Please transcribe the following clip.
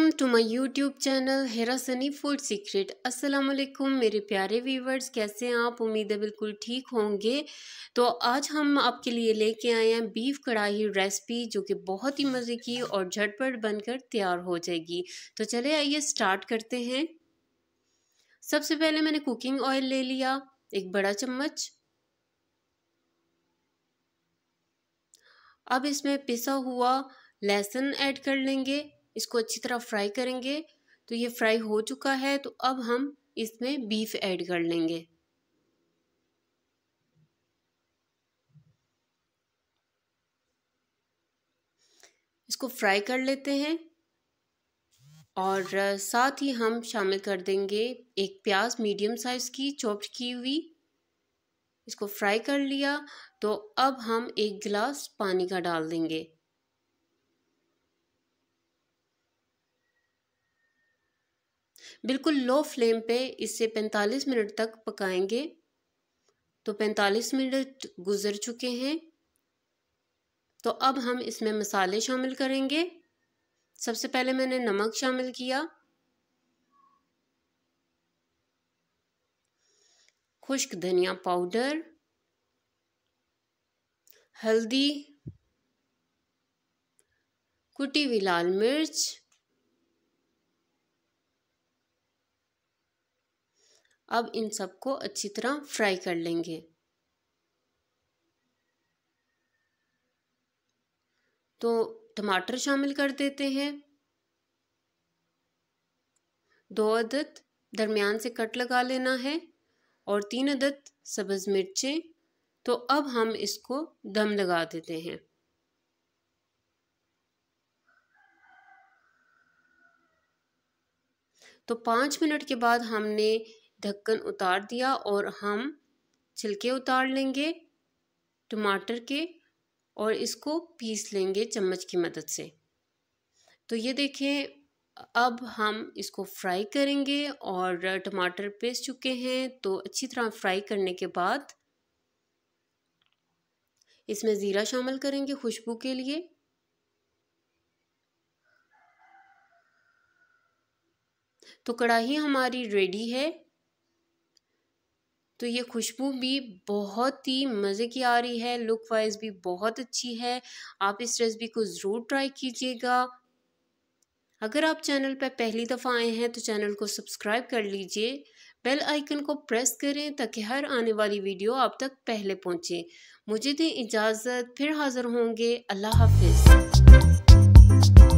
welcome to my YouTube channel Hera Sunny food secret अस्सलाम वालेकुम मेरे प्यारे व्यूवर्स कैसे हैं आप उम्मीद है बिल्कुल ठीक होंगे तो आज हम आपके लिए लेके आए हैं बीफ कढ़ाई रेसिपी जो कि बहुत ही मज़े की और झटपट बनकर तैयार हो जाएगी तो चले आइए स्टार्ट करते हैं सबसे पहले मैंने कुकिंग ऑयल ले लिया एक बड़ा चम्मच अब इसमें पिसा हुआ लहसुन ऐड कर लेंगे इसको अच्छी तरह फ्राई करेंगे तो ये फ्राई हो चुका है तो अब हम इसमें बीफ ऐड कर लेंगे इसको फ्राई कर लेते हैं और साथ ही हम शामिल कर देंगे एक प्याज मीडियम साइज़ की चॉप्ड की हुई इसको फ्राई कर लिया तो अब हम एक गिलास पानी का डाल देंगे बिल्कुल लो फ्लेम पे इसे 45 मिनट तक पकाएंगे तो 45 मिनट गुजर चुके हैं तो अब हम इसमें मसाले शामिल करेंगे सबसे पहले मैंने नमक शामिल किया खुश्क धनिया पाउडर हल्दी कुटी हुई लाल मिर्च अब इन सबको अच्छी तरह फ्राई कर लेंगे तो टमाटर शामिल कर देते हैं दो अदद दरमियान से कट लगा लेना है और तीन अदद सब्ज़ मिर्चें तो अब हम इसको दम लगा देते हैं तो पाँच मिनट के बाद हमने ढक्कन उतार दिया और हम छिलके उतार लेंगे टमाटर के और इसको पीस लेंगे चम्मच की मदद से तो ये देखें अब हम इसको फ्राई करेंगे और टमाटर पीस चुके हैं तो अच्छी तरह फ्राई करने के बाद इसमें ज़ीरा शामिल करेंगे खुशबू के लिए तो कढ़ाई हमारी रेडी है तो ये खुशबू भी बहुत ही मज़े की आ रही है लुक वाइज भी बहुत अच्छी है आप इस रेसिपी को ज़रूर ट्राई कीजिएगा अगर आप चैनल पर पहली दफ़ा आए हैं तो चैनल को सब्सक्राइब कर लीजिए बेल आइकन को प्रेस करें ताकि हर आने वाली वीडियो आप तक पहले पहुंचे मुझे दें इजाज़त फिर हाज़िर होंगे अल्लाह हाफिज़